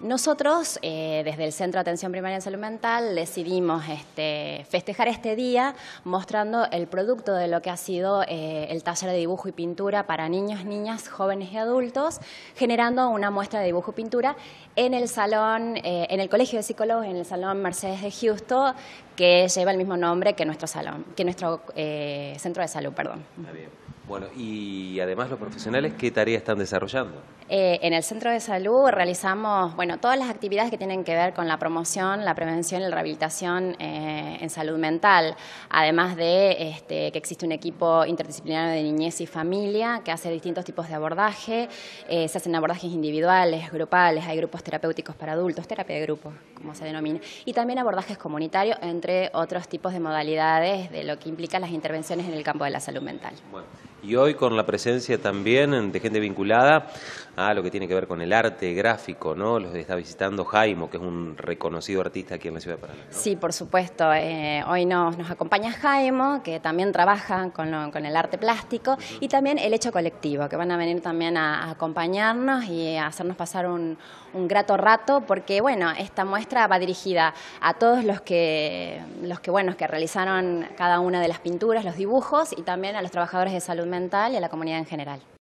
Nosotros, eh, desde el Centro de Atención Primaria en Salud Mental, decidimos este, festejar este día mostrando el producto de lo que ha sido eh, el taller de dibujo y pintura para niños, niñas, jóvenes y adultos, generando una muestra de dibujo y pintura en el salón, eh, en el Colegio de Psicólogos, en el Salón Mercedes de Houston, que lleva el mismo nombre que nuestro salón, que nuestro centro de salud, perdón. Está bien. Bueno, y además los profesionales, ¿qué tarea están desarrollando? en el centro de salud realizamos, bueno, todas las actividades que tienen que ver con la promoción, la prevención y la rehabilitación eh, en salud mental, además de este, que existe un equipo interdisciplinario de niñez y familia que hace distintos tipos de abordaje, eh, se hacen abordajes individuales, grupales, hay grupos terapéuticos para adultos, terapia de grupo, como se denomina, y también abordajes comunitarios, entre otros tipos de modalidades de lo que implica las intervenciones en el campo de la salud mental. Bueno, y hoy con la presencia también de gente vinculada Ah, lo que tiene que ver con el arte gráfico, ¿no? Los está visitando Jaimo, que es un reconocido artista aquí en la ciudad de Paraná. Sí, por supuesto. Eh, hoy nos, acompaña Jaimo, que también trabaja con, el arte plástico, y también el hecho colectivo, que van a venir también a, acompañarnos y a hacernos pasar un, grato rato, porque bueno, esta muestra va dirigida a todos los que, los que, bueno, que realizaron cada una de las pinturas, los dibujos, y también a los trabajadores de salud mental y a la comunidad en general.